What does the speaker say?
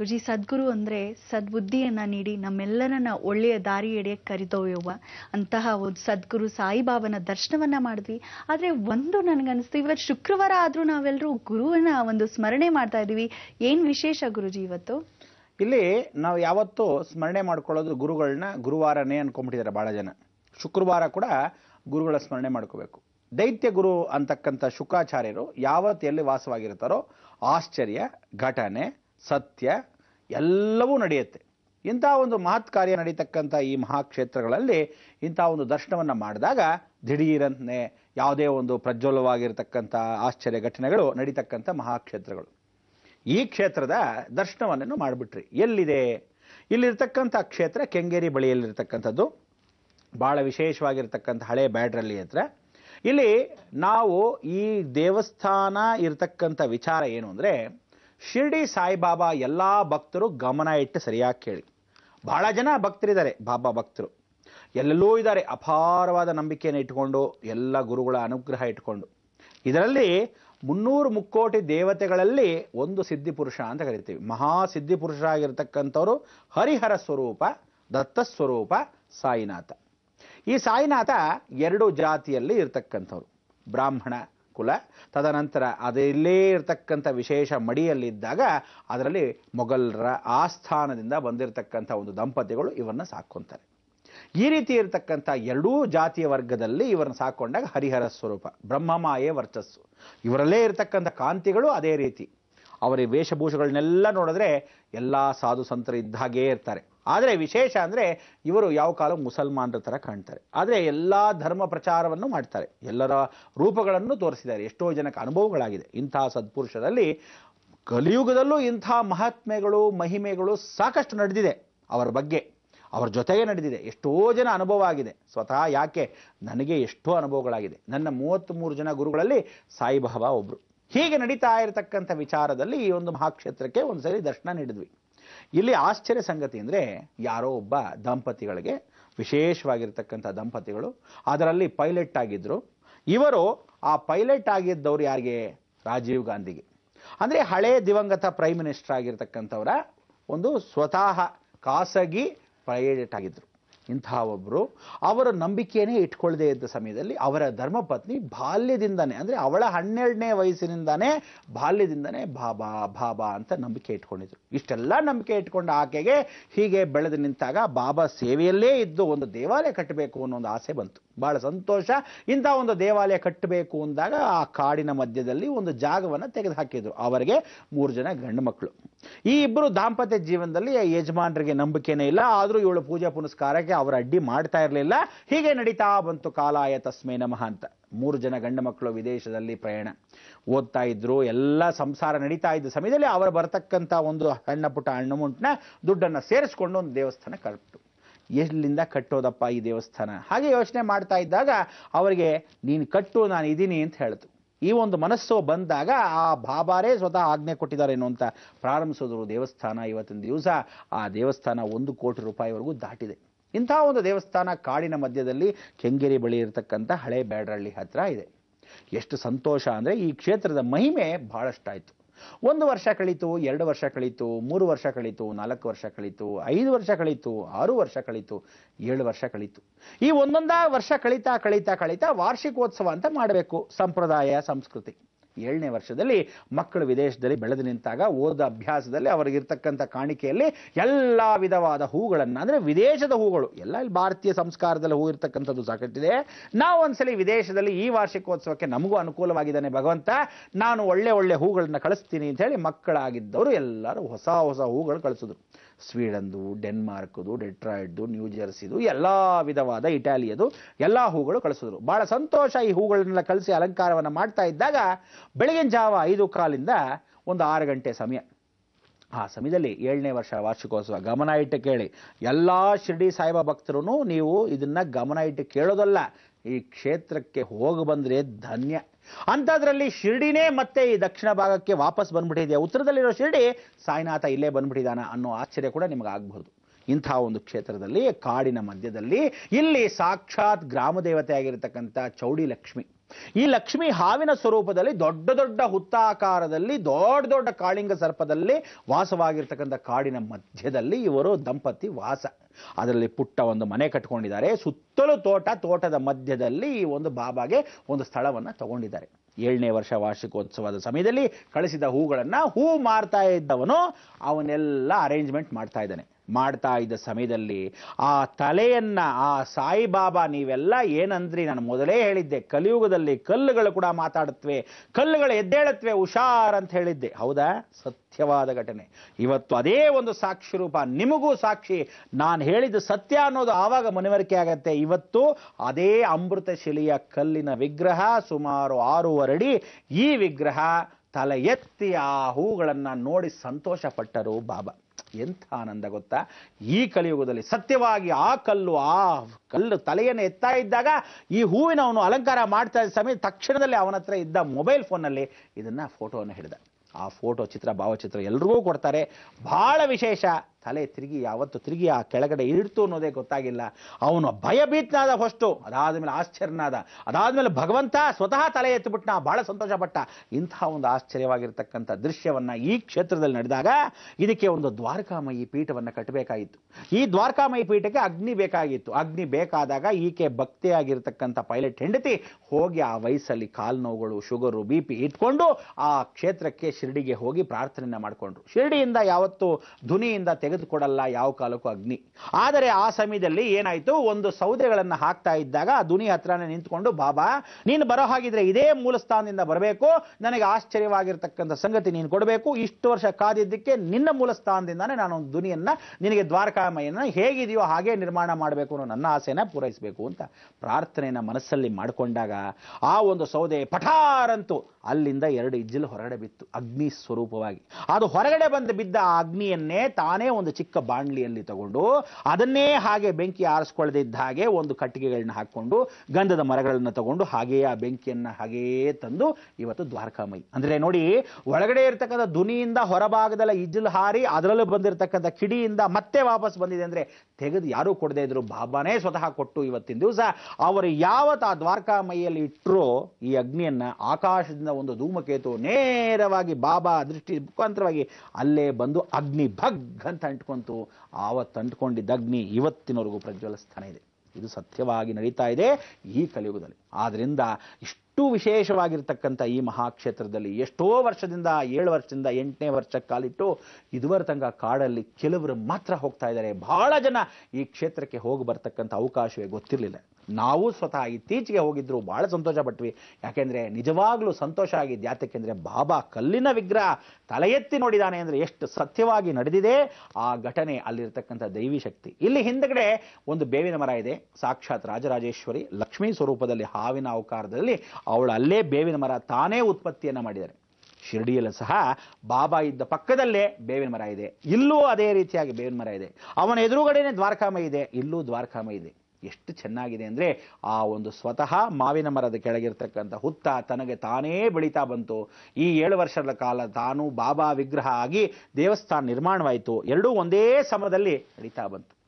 ಗುರುಜಿ ಸದ್ಗುರು ಅಂದ್ರೆ ಸದ್ಬುದ್ಧಿಯನ್ನು ನೀಡಿ ನಮ್ಮೆಲ್ಲರನ್ನ ಒಳ್ಳೆಯ ದಾರಿ ಎಡೆಯಕ್ಕೆ ಕರೆದೊಯ್ಯುವ ಅಂತಹ ಒಂದು ಸದ್ಗುರು ಸಾಯಿಬಾಬನ ದರ್ಶನವನ್ನ ಮಾಡಿದ್ವಿ ಆದ್ರೆ ಒಂದು ಅನಿಸ್ತು ಇವತ್ತು ಶುಕ್ರವಾರ ಆದ್ರೂ ನಾವೆಲ್ಲರೂ ಗುರುವನ್ನ ಒಂದು ಸ್ಮರಣೆ ಮಾಡ್ತಾ ಇದೀವಿ ಏನು ವಿಶೇಷ ಗುರುಜಿ ಇವತ್ತು ಇಲ್ಲಿ ನಾವು ಯಾವತ್ತೂ ಸ್ಮರಣೆ ಮಾಡ್ಕೊಳ್ಳೋದು ಗುರುಗಳನ್ನ ಗುರುವಾರನೇ ಅನ್ಕೊಂಡ್ಬಿಟ್ಟಿದ್ದಾರೆ ಬಹಳ ಜನ ಶುಕ್ರವಾರ ಕೂಡ ಗುರುಗಳ ಸ್ಮರಣೆ ಮಾಡ್ಕೋಬೇಕು ದೈತ್ಯ ಗುರು ಅಂತಕ್ಕಂಥ ಶುಕಾಚಾರ್ಯರು ಯಾವತ್ತು ಎಲ್ಲಿ ವಾಸವಾಗಿರ್ತಾರೋ ಆಶ್ಚರ್ಯ ಘಟನೆ ಸತ್ಯ ಎಲ್ಲವೂ ನಡೆಯುತ್ತೆ ಇಂಥ ಒಂದು ಮಹತ್ ಕಾರ್ಯ ನಡೀತಕ್ಕಂಥ ಈ ಮಹಾಕ್ಷೇತ್ರಗಳಲ್ಲಿ ಇಂಥ ಒಂದು ದರ್ಶನವನ್ನು ಮಾಡಿದಾಗ ದಿಢೀರಂತನೇ ಯಾವುದೇ ಒಂದು ಪ್ರಜ್ವಲವಾಗಿರತಕ್ಕಂಥ ಆಶ್ಚರ್ಯ ಘಟನೆಗಳು ನಡೀತಕ್ಕಂಥ ಮಹಾಕ್ಷೇತ್ರಗಳು ಈ ಕ್ಷೇತ್ರದ ದರ್ಶನವನ್ನು ಮಾಡಿಬಿಟ್ರಿ ಎಲ್ಲಿದೆ ಇಲ್ಲಿರ್ತಕ್ಕಂಥ ಕ್ಷೇತ್ರ ಕೆಂಗೇರಿ ಬಳಿಯಲ್ಲಿರ್ತಕ್ಕಂಥದ್ದು ಭಾಳ ವಿಶೇಷವಾಗಿರ್ತಕ್ಕಂಥ ಹಳೆ ಬ್ಯಾಡ್ರಲ್ಲಿ ಹತ್ರ ಇಲ್ಲಿ ನಾವು ಈ ದೇವಸ್ಥಾನ ಇರತಕ್ಕಂಥ ವಿಚಾರ ಏನು ಅಂದರೆ ಶಿರ್ಡಿ ಸಾಯಿಬಾಬಾ ಎಲ್ಲ ಭಕ್ತರು ಗಮನ ಇಟ್ಟು ಸರಿಯಾಗಿ ಕೇಳಿ ಬಹಳ ಜನ ಭಕ್ತರಿದ್ದಾರೆ ಬಾಬಾ ಭಕ್ತರು ಎಲ್ಲೆಲ್ಲೂ ಇದ್ದಾರೆ ಅಪಾರವಾದ ನಂಬಿಕೆಯನ್ನು ಇಟ್ಕೊಂಡು ಎಲ್ಲ ಗುರುಗಳ ಅನುಗ್ರಹ ಇಟ್ಕೊಂಡು ಇದರಲ್ಲಿ ಮುನ್ನೂರು ಮುಕ್ಕೋಟಿ ದೇವತೆಗಳಲ್ಲಿ ಒಂದು ಸಿದ್ಧಿಪುರುಷ ಅಂತ ಕರಿತೀವಿ ಮಹಾ ಸಿದ್ಧಿಪುರುಷ ಆಗಿರತಕ್ಕಂಥವರು ಹರಿಹರ ಸ್ವರೂಪ ದತ್ತ ಸ್ವರೂಪ ಸಾಯಿನಾಥ ಈ ಸಾಯಿನಾಥ ಎರಡು ಜಾತಿಯಲ್ಲಿ ಇರತಕ್ಕಂಥವ್ರು ಬ್ರಾಹ್ಮಣ ಕುಲ ತದನಂತರ ಅದರಲ್ಲೇ ಇರತಕ್ಕಂಥ ವಿಶೇಷ ಮಡಿಯಲ್ಲಿದ್ದಾಗ ಅದರಲ್ಲಿ ಮೊಘಲರ ಆಸ್ಥಾನದಿಂದ ಬಂದಿರತಕ್ಕಂಥ ಒಂದು ದಂಪತಿಗಳು ಇವನ್ನ ಸಾಕೊಂತಾರೆ ಈ ರೀತಿ ಇರತಕ್ಕಂಥ ಎರಡೂ ಜಾತಿಯ ವರ್ಗದಲ್ಲಿ ಇವರನ್ನು ಸಾಕೊಂಡಾಗ ಹರಿಹರ ಸ್ವರೂಪ ಬ್ರಹ್ಮಮಾಯೆ ವರ್ಚಸ್ಸು ಇವರಲ್ಲೇ ಇರತಕ್ಕಂಥ ಕಾಂತಿಗಳು ಅದೇ ರೀತಿ ಅವರ ವೇಷಭೂಷಗಳನ್ನೆಲ್ಲ ನೋಡಿದ್ರೆ ಎಲ್ಲ ಸಾಧು ಸಂತರು ಇದ್ದ ಹಾಗೇ ಇರ್ತಾರೆ ಆದರೆ ವಿಶೇಷ ಅಂದರೆ ಇವರು ಯಾವ ಕಾಲ ಮುಸಲ್ಮಾನರ ಥರ ಕಾಣ್ತಾರೆ ಆದರೆ ಎಲ್ಲ ಧರ್ಮ ಪ್ರಚಾರವನ್ನು ಮಾಡ್ತಾರೆ ಎಲ್ಲರ ರೂಪಗಳನ್ನು ತೋರಿಸಿದ್ದಾರೆ ಎಷ್ಟೋ ಜನಕ್ಕೆ ಅನುಭವಗಳಾಗಿದೆ ಇಂಥ ಸದ್ಪುರುಷರಲ್ಲಿ ಕಲಿಯುಗದಲ್ಲೂ ಇಂಥ ಮಹಾತ್ಮೆಗಳು ಮಹಿಮೆಗಳು ಸಾಕಷ್ಟು ನಡೆದಿದೆ ಅವರ ಬಗ್ಗೆ ಅವರ ಜೊತೆಗೆ ನಡೆದಿದೆ ಎಷ್ಟೋ ಜನ ಅನುಭವ ಆಗಿದೆ ಸ್ವತಃ ಯಾಕೆ ನನಗೆ ಎಷ್ಟೋ ಅನುಭವಗಳಾಗಿದೆ ನನ್ನ ಮೂರು ಜನ ಗುರುಗಳಲ್ಲಿ ಸಾಯಿಬಾಬಾ ಒಬ್ಬರು ಹೀಗೆ ನಡೀತಾ ಇರತಕ್ಕಂಥ ವಿಚಾರದಲ್ಲಿ ಈ ಒಂದು ಮಹಾಕ್ಷೇತ್ರಕ್ಕೆ ಒಂದು ಸರಿ ದರ್ಶನ ನೀಡಿದ್ವಿ ಇಲ್ಲಿ ಆಶ್ಚರ್ಯ ಸಂಗತಿ ಅಂದರೆ ಯಾರೋ ಒಬ್ಬ ದಂಪತಿಗಳಿಗೆ ವಿಶೇಷವಾಗಿರ್ತಕ್ಕಂಥ ದಂಪತಿಗಳು ಅದರಲ್ಲಿ ಪೈಲಟ್ ಆಗಿದ್ದರು ಇವರು ಆ ಪೈಲಟ್ ಆಗಿದ್ದವರು ಯಾರಿಗೆ ರಾಜೀವ್ ಗಾಂಧಿಗೆ ಅಂದರೆ ಹಳೆ ದಿವಂಗತ ಪ್ರೈಮ್ ಮಿನಿಸ್ಟರ್ ಆಗಿರ್ತಕ್ಕಂಥವರ ಒಂದು ಸ್ವತಃ ಖಾಸಗಿ ಪೈಲಟ್ ಆಗಿದ್ದರು ಇಂಥ ಒಬ್ಬರು ಅವರ ನಂಬಿಕೆಯೇ ಇಟ್ಕೊಳ್ಳದೆ ಇದ್ದ ಸಮಯದಲ್ಲಿ ಅವರ ಧರ್ಮಪತ್ನಿ ಬಾಲ್ಯದಿಂದನೇ ಅಂದರೆ ಅವಳ ಹನ್ನೆರಡನೇ ವಯಸ್ಸಿನಿಂದನೇ ಬಾಲ್ಯದಿಂದನೇ ಬಾಬಾ ಬಾಬಾ ಅಂತ ನಂಬಿಕೆ ಇಟ್ಕೊಂಡಿದ್ರು ಇಷ್ಟೆಲ್ಲ ನಂಬಿಕೆ ಇಟ್ಕೊಂಡು ಆಕೆಗೆ ಹೀಗೆ ಬೆಳೆದು ನಿಂತಾಗ ಬಾಬಾ ಸೇವೆಯಲ್ಲೇ ಇದ್ದು ಒಂದು ದೇವಾಲಯ ಕಟ್ಟಬೇಕು ಅನ್ನೋ ಒಂದು ಆಸೆ ಬಂತು ಬಹಳ ಸಂತೋಷ ಇಂಥ ಒಂದು ದೇವಾಲಯ ಕಟ್ಟಬೇಕು ಅಂದಾಗ ಆ ಕಾಡಿನ ಮಧ್ಯದಲ್ಲಿ ಒಂದು ಜಾಗವನ್ನು ತೆಗೆದು ಅವರಿಗೆ ಮೂರು ಜನ ಗಂಡು ಮಕ್ಕಳು ಈ ಇಬ್ಬರು ದಾಂಪತ್ಯ ಜೀವನದಲ್ಲಿ ಯಜಮಾನರಿಗೆ ನಂಬಿಕೆನೇ ಇಲ್ಲ ಆದರೂ ಇವಳು ಪೂಜೆ ಪುನಸ್ಕಾರಕ್ಕೆ ಅವರ ಅಡ್ಡಿ ಮಾಡ್ತಾ ಇರಲಿಲ್ಲ ಹೀಗೆ ನಡೀತಾ ಬಂತು ಕಾಲಾಯ ತಸ್ಮೈ ನಮಃ ಅಂತ ಮೂರು ಜನ ಗಂಡು ಮಕ್ಕಳು ವಿದೇಶದಲ್ಲಿ ಪ್ರಯಾಣ ಓದ್ತಾ ಇದ್ರು ಎಲ್ಲ ಸಂಸಾರ ನಡೀತಾ ಇದ್ದ ಸಮಯದಲ್ಲಿ ಅವರು ಬರತಕ್ಕಂಥ ಒಂದು ಸಣ್ಣ ಪುಟ್ಟ ಹಣ್ಣು ಮುಂಟನ್ನ ದುಡ್ಡನ್ನು ಸೇರಿಸ್ಕೊಂಡು ಒಂದು ದೇವಸ್ಥಾನ ಕಟ್ಬಿಟ್ಟು ಎಲ್ಲಿಂದ ಕಟ್ಟೋದಪ್ಪ ಈ ದೇವಸ್ಥಾನ ಹಾಗೆ ಯೋಚನೆ ಮಾಡ್ತಾ ಇದ್ದಾಗ ಅವರಿಗೆ ನೀನು ಕಟ್ಟು ನಾನು ಇದ್ದೀನಿ ಅಂತ ಹೇಳಿತು ಈ ಒಂದು ಮನಸ್ಸು ಬಂದಾಗ ಆ ಬಾಬಾರೇ ಸ್ವತಃ ಆಜ್ಞೆ ಕೊಟ್ಟಿದ್ದಾರೇನು ಅಂತ ಪ್ರಾರಂಭಿಸಿದ್ರು ದೇವಸ್ಥಾನ ಇವತ್ತಿನ ದಿವಸ ಆ ದೇವಸ್ಥಾನ ಒಂದು ಕೋಟಿ ರೂಪಾಯಿವರೆಗೂ ದಾಟಿದೆ ಇಂಥ ಒಂದು ದೇವಸ್ಥಾನ ಕಾಡಿನ ಮಧ್ಯದಲ್ಲಿ ಕೆಂಗೇರಿ ಬಳಿ ಇರತಕ್ಕಂಥ ಹಳೆ ಬೇಡರಳ್ಳಿ ಹತ್ರ ಇದೆ ಎಷ್ಟು ಸಂತೋಷ ಅಂದರೆ ಈ ಕ್ಷೇತ್ರದ ಮಹಿಮೆ ಬಹಳಷ್ಟಾಯಿತು ಒಂದು ವರ್ಷ ಕಳೀತು ಎರಡು ವರ್ಷ ಕಳೀತು ಮೂರು ವರ್ಷ ಕಳೀತು ನಾಲ್ಕು ವರ್ಷ ಕಳೀತು ಐದು ವರ್ಷ ಕಳೀತು ಆರು ವರ್ಷ ಕಳೀತು ಏಳು ವರ್ಷ ಕಳೀತು ಈ ಒಂದೊಂದ ವರ್ಷ ಕಳೀತಾ ಕಳೀತಾ ಕಳೀತಾ ವಾರ್ಷಿಕೋತ್ಸವ ಅಂತ ಮಾಡಬೇಕು ಸಂಪ್ರದಾಯ ಸಂಸ್ಕೃತಿ ಏಳನೇ ವರ್ಷದಲ್ಲಿ ಮಕ್ಕಳು ವಿದೇಶದಲ್ಲಿ ಬೆಳೆದು ನಿಂತಾಗ ಓದ ಅಭ್ಯಾಸದಲ್ಲಿ ಅವರಿಗಿರ್ತಕ್ಕಂಥ ಕಾಣಿಕೆಯಲ್ಲಿ ಎಲ್ಲ ವಿಧವಾದ ಹೂಗಳನ್ನು ಅಂದರೆ ವಿದೇಶದ ಹೂಗಳು ಎಲ್ಲ ಇಲ್ಲಿ ಭಾರತೀಯ ಸಂಸ್ಕಾರದಲ್ಲಿ ಹೂ ಇರ್ತಕ್ಕಂಥದ್ದು ಸಾಕಷ್ಟಿದೆ ನಾವು ಒಂದ್ಸಲಿ ವಿದೇಶದಲ್ಲಿ ಈ ವಾರ್ಷಿಕೋತ್ಸವಕ್ಕೆ ನಮಗೂ ಅನುಕೂಲವಾಗಿದ್ದಾನೆ ಭಗವಂತ ನಾನು ಒಳ್ಳೆ ಒಳ್ಳೆ ಹೂಗಳನ್ನು ಕಳಿಸ್ತೀನಿ ಅಂತ ಹೇಳಿ ಮಕ್ಕಳಾಗಿದ್ದವರು ಎಲ್ಲರೂ ಹೊಸ ಹೊಸ ಹೂಗಳು ಕಳಿಸಿದ್ರು ಸ್ವೀಡನ್ದು ಡೆನ್ಮಾರ್ಕ್ದು ಡೆಟ್ರಾಯ್ಡ್ದು ನ್ಯೂ ಜರ್ಸಿದು ಎಲ್ಲ ವಿಧವಾದ ಇಟಾಲಿಯದು ಎಲ್ಲ ಹೂಗಳು ಕಳಿಸಿದ್ರು ಭಾಳ ಸಂತೋಷ ಈ ಹೂಗಳನ್ನೆಲ್ಲ ಕಳಿಸಿ ಅಲಂಕಾರವನ್ನು ಮಾಡ್ತಾ ಇದ್ದಾಗ ಬೆಳಗಿನ ಜಾವ ಐದು ಕಾಲಿಂದ ಒಂದು ಆರು ಗಂಟೆ ಸಮಯ ಆ ಸಮಯದಲ್ಲಿ ಏಳನೇ ವರ್ಷ ವಾರ್ಷಿಕೋತ್ಸವ ಗಮನ ಇಟ್ಟು ಕೇಳಿ ಎಲ್ಲ ಶಿರ್ಡಿ ಸಾಯಿಬ ಭಕ್ತರು ನೀವು ಇದನ್ನು ಗಮನ ಇಟ್ಟು ಕೇಳೋದಲ್ಲ ಈ ಕ್ಷೇತ್ರಕ್ಕೆ ಹೋಗಿ ಬಂದರೆ ಧನ್ಯ ಅಂಥದ್ರಲ್ಲಿ ಶಿರ್ಡಿನೇ ಮತ್ತೆ ಈ ದಕ್ಷಿಣ ಭಾಗಕ್ಕೆ ವಾಪಸ್ ಬಂದ್ಬಿಟ್ಟಿದೆ ಉತ್ತರದಲ್ಲಿರೋ ಶಿರ್ಡಿ ಸಾಯಿನಾಥ ಇಲ್ಲೇ ಬಂದ್ಬಿಟ್ಟಿದ್ದಾನ ಅನ್ನೋ ಆಶ್ಚರ್ಯ ಕೂಡ ನಿಮಗೆ ಆಗ್ಬಹುದು ಇಂಥ ಒಂದು ಕ್ಷೇತ್ರದಲ್ಲಿ ಕಾಡಿನ ಮಧ್ಯದಲ್ಲಿ ಇಲ್ಲಿ ಸಾಕ್ಷಾತ್ ಗ್ರಾಮ ದೇವತೆ ಆಗಿರತಕ್ಕಂಥ ಚೌಡಿ ಲಕ್ಷ್ಮಿ ಈ ಲಕ್ಷ್ಮಿ ಹಾವಿನ ಸ್ವರೂಪದಲ್ಲಿ ದೊಡ್ಡ ದೊಡ್ಡ ಹುತ್ತಾಕಾರದಲ್ಲಿ ದೊಡ್ಡ ದೊಡ್ಡ ಕಾಳಿಂಗ ಸರ್ಪದಲ್ಲಿ ವಾಸವಾಗಿರ್ತಕ್ಕಂಥ ಕಾಡಿನ ಮಧ್ಯದಲ್ಲಿ ಇವರು ದಂಪತಿ ವಾಸ ಅದರಲ್ಲಿ ಪುಟ್ಟ ಒಂದು ಮನೆ ಕಟ್ಕೊಂಡಿದ್ದಾರೆ ಸುತ್ತಲೂ ತೋಟ ತೋಟದ ಮಧ್ಯದಲ್ಲಿ ಈ ಒಂದು ಬಾಬಾಗೆ ಒಂದು ಸ್ಥಳವನ್ನು ತಗೊಂಡಿದ್ದಾರೆ ಏಳನೇ ವರ್ಷ ವಾರ್ಷಿಕೋತ್ಸವದ ಸಮಯದಲ್ಲಿ ಕಳಿಸಿದ ಹೂಗಳನ್ನು ಹೂ ಮಾರ್ತಾ ಇದ್ದವನು ಅವನ್ನೆಲ್ಲ ಅರೇಂಜ್ಮೆಂಟ್ ಮಾಡ್ತಾ ಇದ್ದಾನೆ ಮಾಡ್ತಾ ಇದ್ದ ಸಮಯದಲ್ಲಿ ಆ ತಲೆಯನ್ನ ಆ ಸಾಯಿಬಾಬಾ ನೀವೆಲ್ಲ ಏನಂದ್ರಿ ನಾನು ಮೊದಲೇ ಹೇಳಿದ್ದೆ ಕಲಿಯುಗದಲ್ಲಿ ಕಲ್ಲುಗಳು ಕೂಡ ಮಾತಾಡುತ್ತವೆ ಕಲ್ಲುಗಳು ಎದ್ದೇಳತ್ವೆ ಹುಷಾರ್ ಅಂತ ಹೇಳಿದ್ದೆ ಹೌದಾ ಸತ್ಯವಾದ ಘಟನೆ ಇವತ್ತು ಅದೇ ಒಂದು ಸಾಕ್ಷಿ ರೂಪ ನಿಮಗೂ ಸಾಕ್ಷಿ ನಾನು ಹೇಳಿದ ಸತ್ಯ ಅನ್ನೋದು ಆವಾಗ ಮನವರಿಕೆ ಆಗತ್ತೆ ಇವತ್ತು ಅದೇ ಅಮೃತ ಶಿಲೆಯ ಕಲ್ಲಿನ ವಿಗ್ರಹ ಸುಮಾರು ಆರೂವರೆ ಈ ವಿಗ್ರಹ ತಲೆ ಎತ್ತಿ ಆ ಹೂಗಳನ್ನು ನೋಡಿ ಸಂತೋಷಪಟ್ಟರು ಬಾಬಾ ಎಂಥ ಆನಂದ ಗೊತ್ತಾ ಈ ಕಲಿಯುಗದಲ್ಲಿ ಸತ್ಯವಾಗಿ ಆ ಕಲ್ಲು ಆ ಕಲ್ಲು ತಲೆಯನ್ನು ಎತ್ತಾ ಇದ್ದಾಗ ಈ ಹೂವಿನ ಅವನು ಅಲಂಕಾರ ಮಾಡ್ತಾ ಇದ್ದ ಸಮಯ ತಕ್ಷಣದಲ್ಲಿ ಅವನ ಹತ್ರ ಇದ್ದ ಮೊಬೈಲ್ ಫೋನ್ನಲ್ಲಿ ಇದನ್ನು ಫೋಟೋವನ್ನು ಹಿಡಿದ ಆ ಫೋಟೋ ಚಿತ್ರ ಭಾವಚಿತ್ರ ಎಲ್ರಿಗೂ ಕೊಡ್ತಾರೆ ಬಹಳ ವಿಶೇಷ ತಲೆ ತಿರುಗಿ ಯಾವತ್ತು ತಿರುಗಿ ಆ ಕೆಳಗಡೆ ಇಳಿತು ಅನ್ನೋದೇ ಗೊತ್ತಾಗಿಲ್ಲ ಅವನು ಭಯಭೀತನಾದ ಫಸ್ಟು ಅದಾದ ಆಶ್ಚರ್ಯನಾದ ಅದಾದ ಭಗವಂತ ಸ್ವತಃ ತಲೆ ಎತ್ತಿಬಿಟ್ನಾ ಬಹಳ ಸಂತೋಷಪಟ್ಟ ಇಂತಹ ಒಂದು ಆಶ್ಚರ್ಯವಾಗಿರ್ತಕ್ಕಂಥ ದೃಶ್ಯವನ್ನು ಈ ಕ್ಷೇತ್ರದಲ್ಲಿ ನಡೆದಾಗ ಇದಕ್ಕೆ ಒಂದು ದ್ವಾರಕಾಮಯಿ ಪೀಠವನ್ನು ಕಟ್ಟಬೇಕಾಗಿತ್ತು ಈ ದ್ವಾರಕಾಮಯಿ ಪೀಠಕ್ಕೆ ಅಗ್ನಿ ಬೇಕಾಗಿತ್ತು ಅಗ್ನಿ ಬೇಕಾದಾಗ ಈಕೆ ಭಕ್ತಿಯಾಗಿರ್ತಕ್ಕಂಥ ಪೈಲಟ್ ಹೆಂಡತಿ ಹೋಗಿ ಆ ವಯಸ್ಸಲ್ಲಿ ಕಾಲ್ ನೋವುಗಳು ಶುಗರು ಬಿ ಪಿ ಇಟ್ಕೊಂಡು ಆ ಕ್ಷೇತ್ರಕ್ಕೆ ಶಿರಡಿಗೆ ಹೋಗಿ ಪ್ರಾರ್ಥನೆಯನ್ನು ಮಾಡಿಕೊಂಡ್ರು ಶಿರಡಿಯಿಂದ ಯಾವತ್ತು ಧುನಿಯಿಂದ ತೆಗೆದುಕೊಡಲ್ಲ ಯಾವ ಕಾಲಕ್ಕೂ ಅಗ್ನಿ ಆದರೆ ಆ ಸಮಯದಲ್ಲಿ ಏನಾಯ್ತು ಒಂದು ಸೌದೆಗಳನ್ನು ಹಾಕ್ತಾ ಇದ್ದಾಗ ದುನಿ ಹತ್ರನೇ ನಿಂತ್ಕೊಂಡು ಬಾಬಾ ನೀನು ಬರೋ ಹಾಗಿದ್ರೆ ಇದೇ ಮೂಲ ಸ್ಥಾನದಿಂದ ಬರಬೇಕು ನನಗೆ ಆಶ್ಚರ್ಯವಾಗಿರ್ತಕ್ಕಂಥ ಸಂಗತಿ ನೀನು ಕೊಡಬೇಕು ಇಷ್ಟು ವರ್ಷ ಕಾದಿದ್ದಕ್ಕೆ ನಿನ್ನ ಮೂಲ ಸ್ಥಾನದಿಂದಾನೇ ನಾನು ಒಂದು ದುನಿಯನ್ನು ನಿನಗೆ ದ್ವಾರಕಾಮಯ್ಯನ ಹೇಗಿದೆಯೋ ಹಾಗೆ ನಿರ್ಮಾಣ ಮಾಡಬೇಕು ಅನ್ನೋ ನನ್ನ ಆಸೆನ ಪೂರೈಸಬೇಕು ಅಂತ ಪ್ರಾರ್ಥನೆಯನ್ನ ಮನಸ್ಸಲ್ಲಿ ಮಾಡಿಕೊಂಡಾಗ ಆ ಒಂದು ಸೌದೆ ಪಠಾರಂತೂ ಅಲ್ಲಿಂದ ಎರಡು ಇಜ್ಜಲು ಹೊರಗಡೆ ಬಿತ್ತು ಅಗ್ನಿ ಸ್ವರೂಪವಾಗಿ ಅದು ಹೊರಗಡೆ ಬಂದು ಬಿದ್ದ ಆ ಅಗ್ನಿಯನ್ನೇ ತಾನೇ ಒಂದು ಚಿಕ್ಕ ಬಾಣಲಿಯಲ್ಲಿ ತಗೊಂಡು ಅದನ್ನೇ ಹಾಗೆ ಬೆಂಕಿ ಆರಿಸ್ಕೊಳ್ಳದಿದ್ದ ಹಾಗೆ ಒಂದು ಕಟ್ಟಿಗೆಗಳನ್ನ ಹಾಕೊಂಡು ಗಂಧದ ಮರಗಳನ್ನು ತಗೊಂಡು ಹಾಗೆಯೇ ಆ ಬೆಂಕಿಯನ್ನ ಹಾಗೇ ತಂದು ಇವತ್ತು ದ್ವಾರಕಾಮಯಿ ಅಂದ್ರೆ ನೋಡಿ ಒಳಗಡೆ ಇರತಕ್ಕಂಥ ಧ್ವನಿಯಿಂದ ಹೊರಭಾಗದಲ್ಲ ಇಜ್ಜಲು ಹಾರಿ ಅದರಲ್ಲೂ ಬಂದಿರತಕ್ಕಂಥ ಕಿಡಿಯಿಂದ ಮತ್ತೆ ವಾಪಸ್ ಬಂದಿದೆ ಅಂದ್ರೆ ತೆಗೆದು ಯಾರೂ ಕೊಡದೇ ಇದ್ರು ಬಾಬಾನೇ ಸ್ವತಃ ಕೊಟ್ಟು ಇವತ್ತಿನ ದಿವಸ ಅವರು ಯಾವತ್ತು ಆ ದ್ವಾರಕಾ ಮೈಯಲ್ಲಿ ಇಟ್ಟರೋ ಈ ಅಗ್ನಿಯನ್ನು ಆಕಾಶದಿಂದ ಒಂದು ಧೂಮಕೇತು ನೇರವಾಗಿ ಬಾಬಾ ದೃಷ್ಟಿ ಮುಖಾಂತರವಾಗಿ ಅಲ್ಲೇ ಬಂದು ಅಗ್ನಿ ಭಗ್ ಅಂತ ಅಂಟ್ಕೊಂತು ಆವತ್ತು ಅಂಟ್ಕೊಂಡಿದ್ದ ಅಗ್ನಿ ಇವತ್ತಿನವರೆಗೂ ಪ್ರಜ್ವಲಿಸ್ತಾನೆ ಇದೆ ಇದು ಸತ್ಯವಾಗಿ ನಡೀತಾ ಇದೆ ಈ ಕಲಿಯುಗದಲ್ಲಿ ಆದ್ದರಿಂದ ಇಷ್ಟು ವಿಶೇಷವಾಗಿರ್ತಕ್ಕಂಥ ಈ ಮಹಾಕ್ಷೇತ್ರದಲ್ಲಿ ಎಷ್ಟೋ ವರ್ಷದಿಂದ ಏಳು ವರ್ಷದಿಂದ ಎಂಟನೇ ವರ್ಷ ಕಾಲಿಟ್ಟು ಇದುವರೆ ತನಕ ಕಾಡಲ್ಲಿ ಕೆಲವರು ಮಾತ್ರ ಹೋಗ್ತಾ ಇದ್ದಾರೆ ಬಹಳ ಜನ ಈ ಕ್ಷೇತ್ರಕ್ಕೆ ಹೋಗಿ ಬರ್ತಕ್ಕಂಥ ಅವಕಾಶವೇ ಗೊತ್ತಿರಲಿಲ್ಲ ನಾವು ಸ್ವತಃ ಇತ್ತೀಚೆಗೆ ಹೋಗಿದ್ರು ಭಾಳ ಸಂತೋಷ ಪಟ್ವಿ ಯಾಕೆಂದರೆ ನಿಜವಾಗ್ಲೂ ಸಂತೋಷ ಆಗಿದ್ದು ಯಾತಕ್ಕೆಂದ್ರೆ ಬಾಬಾ ಕಲ್ಲಿನ ವಿಗ್ರಹ ತಲೆ ಎತ್ತಿ ನೋಡಿದಾನೆ ಅಂದರೆ ಎಷ್ಟು ಸತ್ಯವಾಗಿ ನಡೆದಿದೆ ಆ ಘಟನೆ ಅಲ್ಲಿರ್ತಕ್ಕಂಥ ದೈವಿ ಶಕ್ತಿ ಇಲ್ಲಿ ಹಿಂದಗಡೆ ಒಂದು ಬೇವಿನ ಮರ ಇದೆ ಸಾಕ್ಷಾತ್ ರಾಜರಾಜೇಶ್ವರಿ ಲಕ್ಷ್ಮೀ ಸ್ವರೂಪದಲ್ಲಿ ಹಾವಿನ ಅವಕಾರದಲ್ಲಿ ಅವಳು ಅಲ್ಲೇ ಬೇವಿನ ಮರ ತಾನೇ ಉತ್ಪತ್ತಿಯನ್ನು ಮಾಡಿದ್ದಾರೆ ಶಿರಡಿಯಲ್ಲೂ ಸಹ ಬಾಬಾ ಇದ್ದ ಪಕ್ಕದಲ್ಲೇ ಬೇವಿನ ಮರ ಇದೆ ಇಲ್ಲೂ ಅದೇ ರೀತಿಯಾಗಿ ಬೇವಿನ ಮರ ಇದೆ ಅವನ ಎದುರುಗಡೆನೇ ದ್ವಾರಕಾಮ ಇದೆ ಇಲ್ಲೂ ದ್ವಾರಕಾಮಯ ಇದೆ ಎಷ್ಟು ಚೆನ್ನಾಗಿದೆ ಅಂದರೆ ಆ ಒಂದು ಸ್ವತಃ ಮಾವಿನ ಮರದ ಕೆಳಗಿರ್ತಕ್ಕಂಥ ಹುತ್ತ ತನಗೆ ತಾನೇ ಬೆಳೀತಾ ಬಂತು ಈ ಏಳು ವರ್ಷಗಳ ಕಾಲ ತಾನು ಬಾಬಾ ವಿಗ್ರಹ ಆಗಿ ದೇವಸ್ಥಾನ ನಿರ್ಮಾಣವಾಯಿತು ಎರಡೂ ಒಂದೇ ಸಮಯದಲ್ಲಿ ಬೆಳೀತಾ ಬಂತು